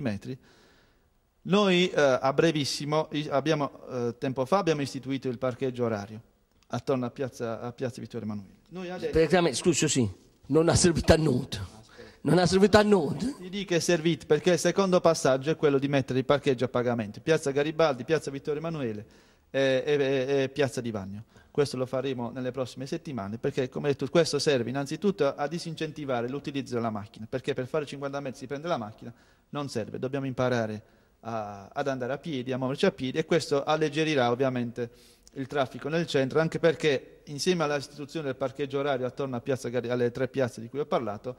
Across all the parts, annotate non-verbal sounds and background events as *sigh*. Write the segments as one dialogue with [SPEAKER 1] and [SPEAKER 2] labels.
[SPEAKER 1] metri, noi eh, a brevissimo, abbiamo, eh, tempo fa, abbiamo istituito il parcheggio orario attorno a piazza, a piazza Vittorio Emanuele. Adesso... Praticamente, sì, non ha servito a nulla. Non ha servito a nulla. Ti dico che è servito perché il secondo passaggio è quello di mettere il parcheggio a pagamento. Piazza Garibaldi, piazza Vittorio Emanuele e, e, e, e piazza Di Bagno. Questo lo faremo nelle prossime settimane perché, come detto, questo serve innanzitutto a disincentivare l'utilizzo della macchina, perché per fare 50 metri si prende la macchina, non serve, dobbiamo imparare a, ad andare a piedi, a muoverci a piedi e questo alleggerirà ovviamente il traffico nel centro, anche perché insieme all'istituzione del parcheggio orario attorno piazza, alle tre piazze di cui ho parlato,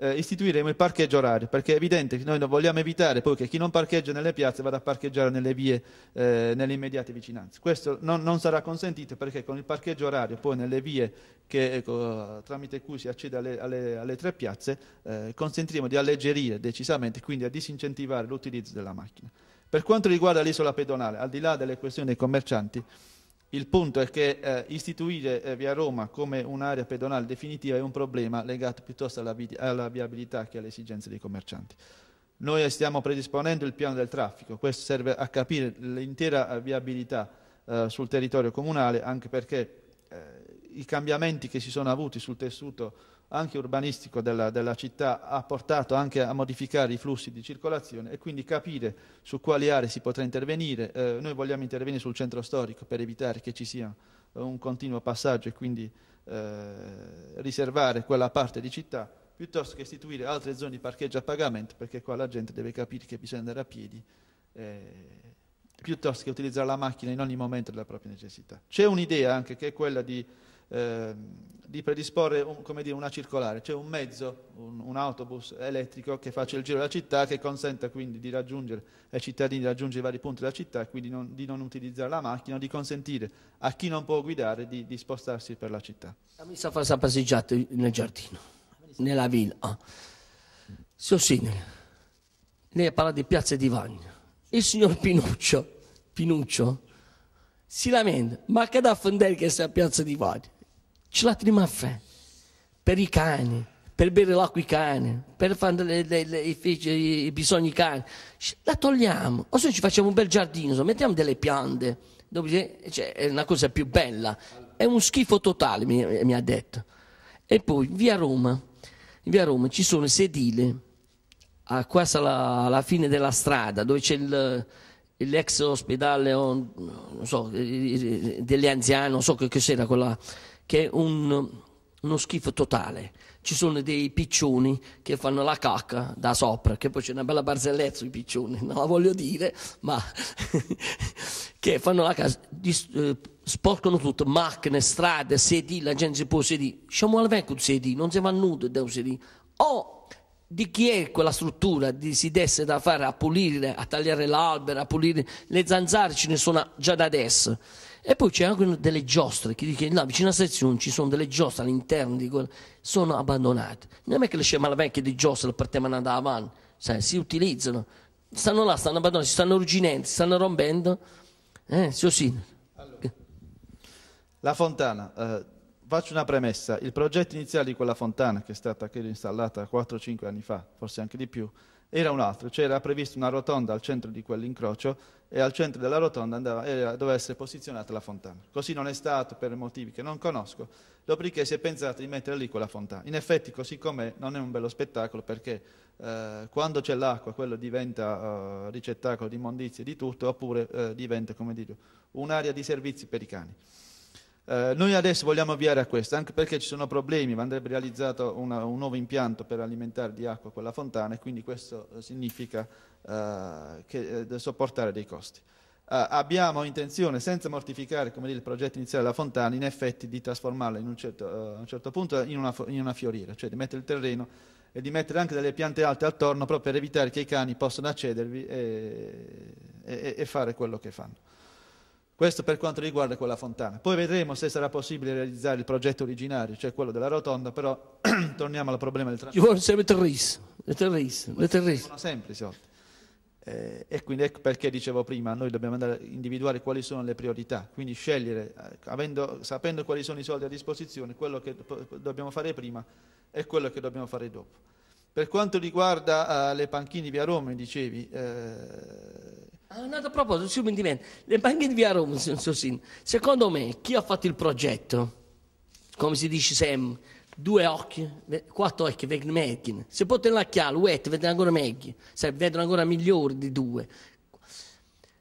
[SPEAKER 1] eh, istituiremo il parcheggio orario, perché è evidente che noi vogliamo evitare poi che chi non parcheggia nelle piazze vada a parcheggiare nelle vie, eh, nelle immediate vicinanze. Questo non, non, sarà consentito perché con il parcheggio orario poi nelle vie che, ecco, tramite cui si accede alle, alle, alle tre piazze eh, consentiremo di alleggerire decisamente, quindi a disincentivare l'utilizzo della macchina. Per quanto riguarda l'isola pedonale, al di là delle questioni dei commercianti, il punto è che eh, istituire eh, via Roma come un'area pedonale definitiva è un problema legato piuttosto alla, alla, viabilità che alle esigenze dei commercianti. Noi stiamo predisponendo il piano del traffico, questo serve a capire l'intera eh, viabilità eh, sul territorio comunale, anche perché eh, i cambiamenti che si sono avuti sul tessuto anche urbanistico della, della, città ha portato anche a modificare i flussi di circolazione e quindi capire su quali aree si potrà intervenire. Eh, noi vogliamo intervenire sul centro storico per evitare che ci sia eh, un continuo passaggio e quindi eh, riservare quella parte di città piuttosto che istituire altre zone di parcheggio a pagamento perché qua la gente deve capire che bisogna andare a piedi. Eh, piuttosto che utilizzare la macchina in ogni momento della propria necessità. C'è un'idea anche che è quella di Ehm, di predisporre un, dire, una circolare, cioè un mezzo, un, un, autobus elettrico che faccia il giro della città, che consenta quindi di raggiungere ai cittadini di raggiungere i vari punti della città e quindi non, di non utilizzare la macchina, di consentire a chi non può guidare di, di spostarsi per la città.
[SPEAKER 2] La messa fa passeggiata nel giardino, nella villa. Signor ah. Signore, lei parla di piazza di Vagna. Il signor Pinuccio, Pinuccio si lamenta, ma che da fondare che sia a piazza di Vagna? Ce la teniamo a fare. Per i cani, per bere l'acqua i cani, per fare le, le, le, i, i, bisogni cani. La togliamo. O se ci facciamo un bel giardino, so, mettiamo delle piante. Dove, cioè, è una cosa più bella. È un schifo totale, mi, eh, mi ha detto. E poi via Roma, via Roma ci sono i sedili a quasi alla, alla, fine della strada dove c'è il, l'ex ospedale, non so, degli anziani, non so che cos'era quella che è un, uno schifo totale. Ci sono dei piccioni che fanno la cacca da sopra, che poi c'è una bella barzelletta sui piccioni, *laughs* non la voglio dire, ma *laughs* che fanno la cacca, eh, sporcano tutto, macchine, strade, sedili, la gente si può sedere. Siamo al vecchio sedile, non si va nudo da un sedile. O oh, di chi è quella struttura, di, si desse da fare a pulire, a tagliare l'albero, a pulire le zanzare, ce ne sono già da adesso. E poi c'è anche delle giostre, che dice, là vicino a sezione ci sono delle giostre all'interno di quelle, sono abbandonate. Non è che le scema vecchie di giostre per te andare avanti, sai, si utilizzano, stanno là, stanno abbandonando, si stanno urginendo, si stanno rompendo, eh, si ossinano. Allora,
[SPEAKER 1] la fontana... Eh Faccio una premessa, il progetto iniziale di quella fontana, che è stata credo installata 4-5 anni fa, forse anche di più, era un altro, cioè era prevista una rotonda al centro di quell'incrocio e al centro della rotonda andava, era, doveva essere posizionata la fontana. Così non è stato per motivi che non conosco, dopodiché si è pensato di mettere lì quella fontana. In effetti così com'è non è un bello spettacolo perché eh, quando c'è l'acqua quello diventa eh, ricettacolo di immondizie e di tutto oppure eh, diventa come dire, un'area di servizi per i cani. Eh, noi adesso vogliamo avviare a questo, anche perché ci sono problemi, ma andrebbe realizzato una, un nuovo impianto per alimentare di acqua quella fontana e quindi questo eh, significa eh, che, eh, sopportare dei costi. Eh, abbiamo intenzione, senza mortificare dire, il progetto iniziale della fontana, in effetti di trasformarla un certo, a un certo punto in una, in una fioriera, cioè di mettere il terreno e di mettere anche delle piante alte attorno proprio per evitare che i cani possano accedervi e, e, e fare quello che fanno. Questo per quanto riguarda quella fontana. Poi vedremo se sarà possibile realizzare il progetto originario, cioè quello della rotonda, però *clears throat* torniamo al problema del trasporto. Ci vuole
[SPEAKER 2] sempre terris, le terris, le terris. Sono
[SPEAKER 1] sempre i soldi. Eh, e quindi ecco perché dicevo prima, noi dobbiamo andare a individuare quali sono le priorità, quindi scegliere, eh, avendo, sapendo quali sono i soldi a disposizione, quello che dobbiamo fare prima e quello che dobbiamo fare dopo. Per quanto riguarda uh, le panchine via Roma, dicevi,
[SPEAKER 2] eh, Ah, no, a proposito, mi dimentico, le banche di via Roma, secondo me chi ha fatto il progetto, come si dice sempre, due occhi, quattro occhi vengono meglio, se potete lacchiare, l'uetto vedono ancora meglio, se vedono ancora migliori di due.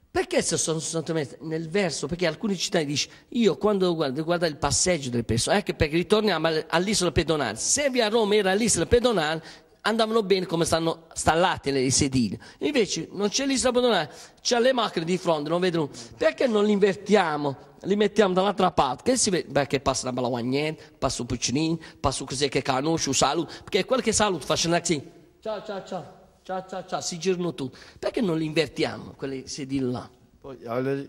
[SPEAKER 2] Perché se sono sostanzialmente nel verso? Perché alcuni cittadini dicono, io quando guardo, guardo il passeggio delle persone, anche perché ritorniamo all'isola pedonale, se via Roma era l'isola pedonale, andavano bene come stanno stallate le sedili. Invece non c'è lì abbandonare, c'è le macchine di fronte, non vedono. Perché non li invertiamo? Li mettiamo dall'altra parte, che si vede, perché passa la Balaguagnetta, passa il Puccinin, passa così che conosce, saluto, perché quel che saluto facendo così, ciao ciao ciao, ciao ciao ciao, si girano tutti. Perché non li invertiamo, quelle sedili là?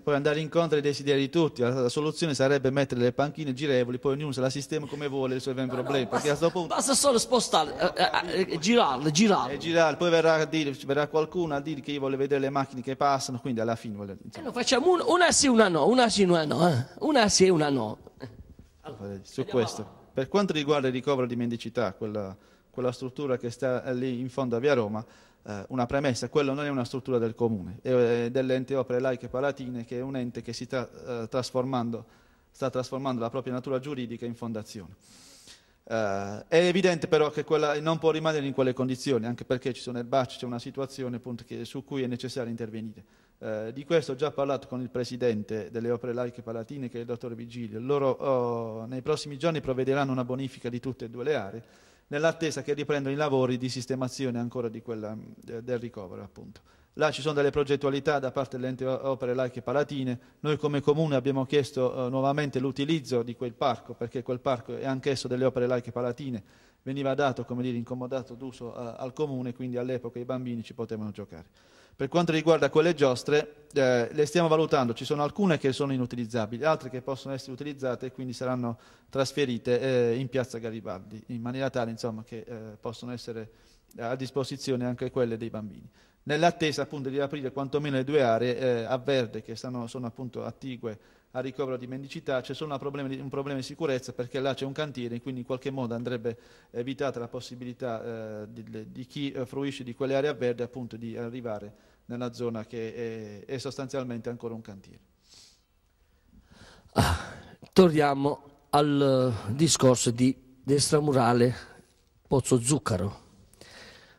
[SPEAKER 1] puoi andare incontro ai desideri di tutti, la, la, soluzione sarebbe mettere le panchine girevoli, poi ognuno se la sistema come vuole, risolve un no, problema. No, basta,
[SPEAKER 2] punto... basta, solo spostare, eh, eh, eh, eh, girarle, girarle. Eh, girarle. Poi verrà, a dire, verrà qualcuno
[SPEAKER 1] a dire che io voglio vedere le macchine che passano, quindi alla fine... Voglio, insomma...
[SPEAKER 2] eh, facciamo un, una sì, una no, una sì, una no, una sì e una no.
[SPEAKER 1] Allora, Su questo, avanti. per quanto riguarda il ricovero di mendicità, quella, quella struttura che sta lì in fondo a Via Roma, eh, una premessa, quello non è una struttura del comune, è eh, dell'ente opere laiche palatine che è un ente che tra, eh, trasformando, sta trasformando la propria natura giuridica in fondazione. Eh, è evidente però che quella non può rimanere in quelle condizioni, anche perché ci sono il bacio, c'è una situazione appunto, che, su cui è necessario intervenire. Eh, di questo ho già parlato con il presidente delle opere laiche palatine, che è il dottor Vigilio. Loro oh, nei prossimi giorni provvederanno una bonifica di tutte e due le aree nell'attesa che riprendano i lavori di sistemazione ancora di quella, mm, de, del ricovero. Appunto. Là ci sono delle progettualità da parte delle opere laiche palatine, noi come comune abbiamo chiesto eh, nuovamente l'utilizzo di quel parco, perché quel parco è anch'esso delle opere laiche palatine, veniva dato, come dire, incomodato d'uso eh, al comune, quindi all'epoca i bambini ci potevano giocare. Per quanto riguarda quelle giostre, eh, le stiamo valutando, ci sono alcune che sono inutilizzabili, altre che possono essere utilizzate e quindi saranno trasferite eh, in piazza Garibaldi, in maniera tale insomma, che eh, possono essere a disposizione anche quelle dei bambini. Nell'attesa appunto di aprire quantomeno le due aree eh, a verde che stanno, sono appunto attigue a ricovero di mendicità, c'è solo problema un problema di sicurezza perché là c'è un cantiere, quindi in qualche modo andrebbe evitata la possibilità eh, di, di, chi eh, fruisce di quelle aree verde appunto di arrivare nella zona che è, è sostanzialmente ancora un cantiere.
[SPEAKER 2] Ah, torniamo al eh, discorso di destra murale Pozzo Zuccaro.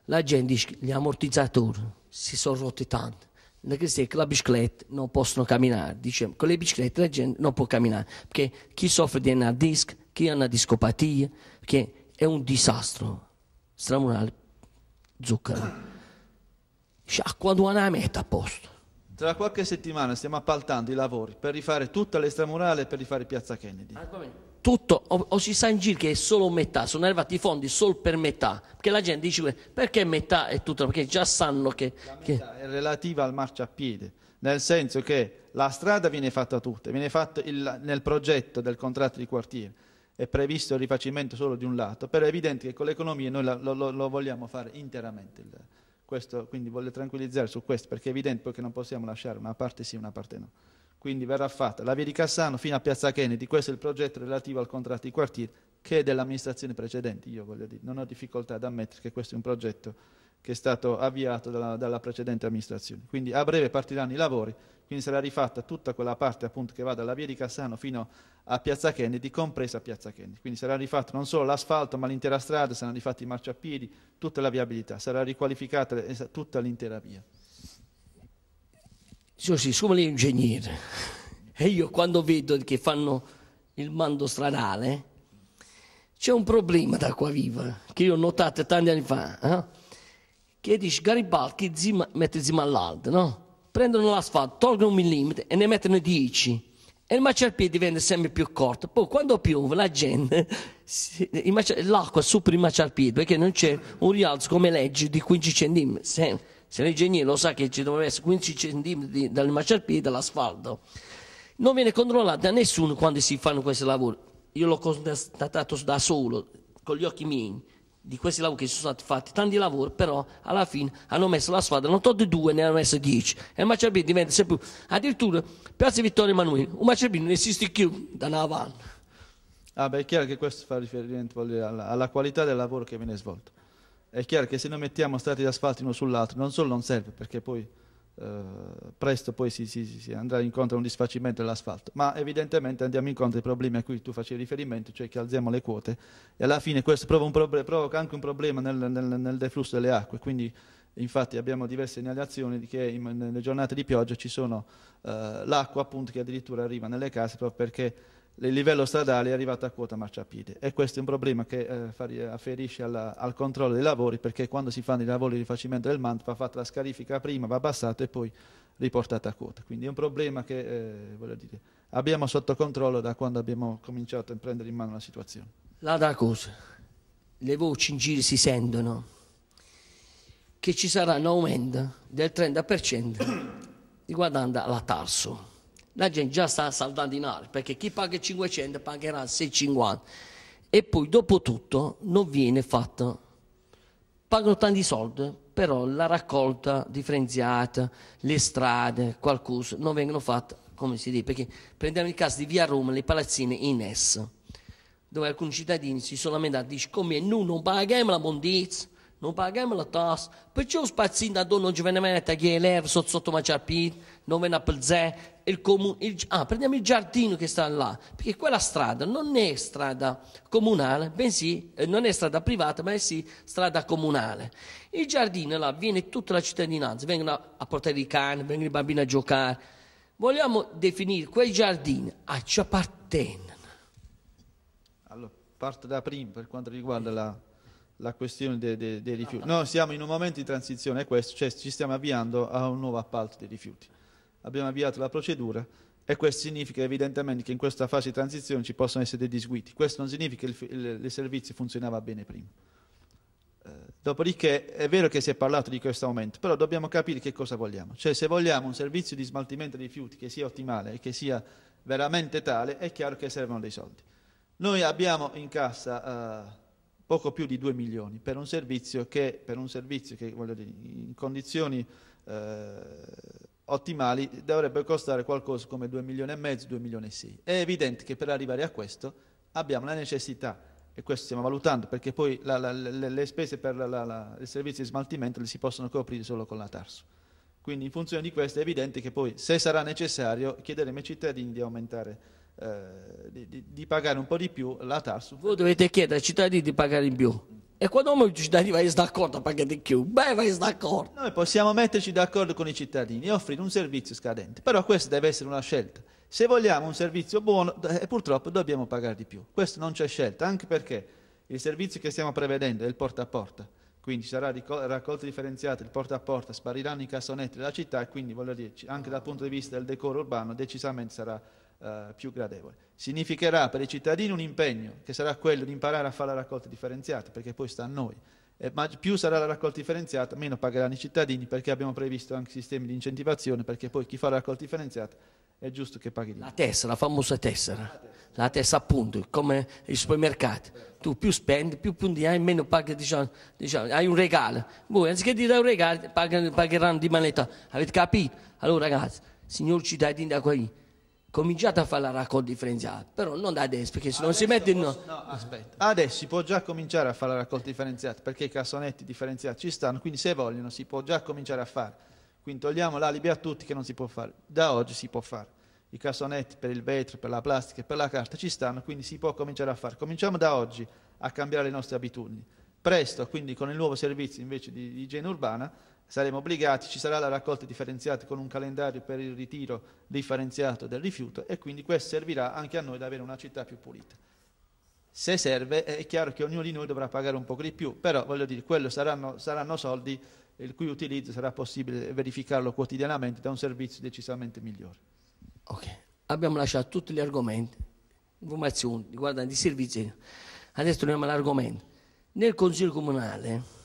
[SPEAKER 2] La gente dice che gli ammortizzatori si sono rotti tanto da che si è che la bicicletta non possono camminare, diciamo, con le biciclette la gente non può camminare, perché chi soffre di una disc, chi ha una discopatia, perché è un disastro, stramunale, zucchero. Cioè, a ah, quando una metà a posto.
[SPEAKER 1] Tra qualche settimana stiamo appaltando i lavori per rifare tutta
[SPEAKER 2] l'estramurale e per rifare Piazza Kennedy. Ah, tutto, o, o si sa in giro che è solo metà, sono arrivati i fondi solo per metà, perché la gente dice perché metà è tutto, perché già sanno che...
[SPEAKER 1] che... è relativa al marciapiede, nel senso che la strada viene fatta tutta, viene fatta il, nel progetto del contratto di quartiere, è previsto il rifacimento solo di un lato, però è evidente che con l'economia noi la, lo, lo, vogliamo fare interamente. Il, questo, quindi voglio tranquillizzare su questo perché è evidente che non possiamo lasciare una parte sì e una parte no quindi verrà fatta la via di Cassano fino a Piazza Kennedy, questo è il progetto relativo al contratto di quartiere che è dell'amministrazione precedente, io voglio dire, non ho difficoltà ad ammettere che questo è un progetto che è stato avviato dalla, dalla precedente amministrazione. Quindi a breve partiranno i lavori, quindi sarà rifatta tutta quella parte appunto, che va dalla via di Cassano fino a Piazza Kennedy, compresa Piazza Kennedy. Quindi sarà rifatto non solo l'asfalto ma l'intera strada, saranno rifatti i marciapiedi, tutta la viabilità, sarà riqualificata tutta l'intera via.
[SPEAKER 2] Dicevo, siccome lei è ingegnere e io quando vedo che fanno il mando stradale, c'è un problema d'acqua viva che io ho notato tanti anni fa, eh? che dice Garibaldi zima, mette zima all'alto, no? Prendono l'asfalto, tolgono un millimetro e ne mettono dieci e il marciapiede diventa sempre più corto. Poi quando piove la gente, l'acqua supera il marciapiede perché non c'è un rialzo come legge di 15 cm. Se l'ingegnere lo sa che ci doveva essere 15 cm dal marciapiede all'asfalto, non viene controllato da nessuno quando si fanno questi lavori. Io l'ho constatato da solo, con gli occhi miei, di questi lavori che sono stati fatti, tanti lavori, però alla fine hanno messo la squadra, non tutti due, ne hanno messo dieci. E il marciapiede diventa sempre più. Addirittura, Piazza Vittorio Emanuele, un marciapiede non esiste più da Navan.
[SPEAKER 1] Ah, beh, è chiaro che questo fa riferimento dire, alla, alla qualità del lavoro che viene svolto. È chiaro che se noi mettiamo strati di asfalto uno sull'altro, non solo non serve, perché poi eh, presto poi si, si, si, andrà incontro a un disfacimento dell'asfalto, ma evidentemente andiamo incontro ai problemi a cui tu facevi riferimento, cioè che alziamo le quote e alla fine questo provoca anche un problema nel, nel, nel deflusso delle acque, quindi infatti abbiamo diverse inalazioni che in, nelle giornate di pioggia ci sono eh, l'acqua appunto che addirittura arriva nelle case proprio perché il livello stradale è arrivato a quota marciapiede e questo è un problema che eh, afferisce alla, al controllo dei lavori perché quando si fanno i lavori di rifacimento del MANT va fatta la scarifica prima, va abbassata e poi riportata a quota. Quindi è un problema che eh, dire, abbiamo sotto controllo da quando abbiamo cominciato a prendere in mano la situazione. La da cosa?
[SPEAKER 2] Le voci in giro si sentono che ci sarà un aumento del 30% riguardante la Tarso la gente già sta saldando in aria perché chi paga 500 pagherà 6,50 e poi dopo tutto non viene fatto. Pagano tanti soldi, però la raccolta differenziata, le strade, qualcosa, non vengono fatte come si dice, perché prendiamo il caso di via Roma, le palazzine in S, dove alcuni cittadini si sono lamentati, dice come noi non paghiamo la mondizia, non paghiamo la tassa, perciò spazzina da non ci viene mai metta che l'erba sotto sotto mangiare non viene a pelzè, il comune, il, ah, prendiamo il giardino che sta là, perché quella strada non è strada comunale, bensì, non è strada privata, ma è sì strada comunale. Il giardino là viene tutta la cittadinanza, vengono a, a portare i cani, vengono i bambini a giocare. Vogliamo definire quei giardini a ci appartengono. Allora, parto da prima per quanto riguarda la
[SPEAKER 1] la questione dei, dei, dei rifiuti. No, siamo in un momento di transizione, è questo, cioè ci stiamo avviando a un nuovo appalto dei rifiuti. Abbiamo avviato la procedura e questo significa evidentemente che in questa fase di transizione ci possono essere dei disguiti. Questo non significa che il, il, servizio funzionava bene prima. Eh, dopodiché è vero che si è parlato di questo aumento, però dobbiamo capire che cosa vogliamo. Cioè se vogliamo un servizio di smaltimento dei rifiuti che sia ottimale e che sia veramente tale, è chiaro che servono dei soldi. Noi abbiamo in cassa... Eh, poco più di 2 milioni per un servizio che, un servizio che dire, in condizioni eh, ottimali dovrebbe costare qualcosa come 2 milioni e mezzo, 2 milioni e 6. È evidente che per arrivare a questo abbiamo la necessità, e questo stiamo valutando, perché poi la, la, le, le, spese per la, il servizio di smaltimento le si possono coprire solo con la TARSU. Quindi in funzione di questo è evidente che poi se sarà necessario chiederemo ai cittadini di aumentare
[SPEAKER 2] eh, di, di, pagare un po' di più la tassa. Voi dovete chiedere ai cittadini di pagare in più. E quando i cittadini vanno d'accordo a pagare di più, beh, vai d'accordo. Noi possiamo metterci
[SPEAKER 1] d'accordo con i cittadini e offrire un servizio scadente, però questa deve essere una scelta. Se vogliamo un servizio buono, eh, purtroppo dobbiamo pagare di più. Questo non c'è scelta, anche perché il servizio che stiamo prevedendo è il porta a porta quindi sarà raccolta differenziata, il porta a porta, spariranno i cassonetti della città e quindi voglio dire, anche dal punto di vista del decoro urbano decisamente sarà eh, più gradevole. Significherà per i cittadini un impegno, che sarà quello di imparare a fare la raccolta differenziata, perché poi sta a noi. Eh, ma più sarà la raccolta differenziata, meno pagheranno i cittadini, perché abbiamo previsto anche sistemi di incentivazione, perché poi chi fa la raccolta differenziata è giusto che paghi La
[SPEAKER 2] tessera, la famosa tessera. La tessera, appunto, come i supermercati. Tu più spendi, più punti hai, meno paghi, diciamo, diciamo, hai un regalo. Voi, anziché dire un regalo, pagheranno di manetta. Avete capito? Allora ragazzi, signor cittadino da qui, cominciate a fare la raccolta differenziata, però non da adesso, perché se non si mette in... no, aspetta. Adesso si può già cominciare a fare
[SPEAKER 1] la raccolta differenziata, perché i cassonetti differenziati ci stanno, quindi se vogliono si può già cominciare a fare. Quindi togliamo l'alibi a tutti che non si può fare. Da oggi si può fare. I cassonetti per il vetro, per la plastica e per la carta ci stanno, quindi si può cominciare a fare. Cominciamo da oggi a cambiare le nostre abitudini. Presto, quindi con il nuovo servizio invece di, di igiene urbana, saremo obbligati, ci sarà la raccolta differenziata con un calendario per il ritiro differenziato del rifiuto e quindi questo servirà anche a noi ad avere una città più pulita. Se serve è chiaro che ognuno di noi dovrà pagare un po' di più, però voglio dire, quello saranno, saranno soldi il cui utilizzo sarà possibile
[SPEAKER 2] verificarlo quotidianamente da un servizio decisamente migliore. Ok, abbiamo lasciato tutti gli argomenti, informazioni riguardanti i servizi, adesso torniamo all'argomento. Nel Consiglio Comunale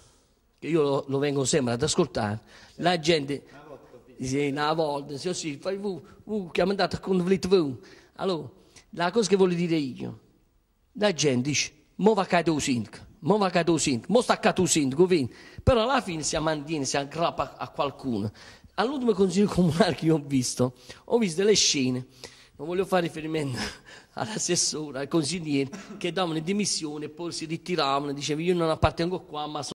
[SPEAKER 2] che io lo, lo vengo sempre ad ascoltare, la gente dice eh, una volta, se si fa uh, vu, che è andato a conflitto, allora la cosa che voglio dire io, la gente dice, mo va caduto il sindaco, mo va caduto il sindaco, mo sta caduto il sindaco, però alla fine si mantiene, si aggrappa a qualcuno. All'ultimo consiglio comunale che io ho visto, ho visto delle scene, non voglio fare riferimento *laughs* all'assessore, al consigliere, che davano dimissioni e poi si ritiravano, dicevano io non appartengo qua ma sono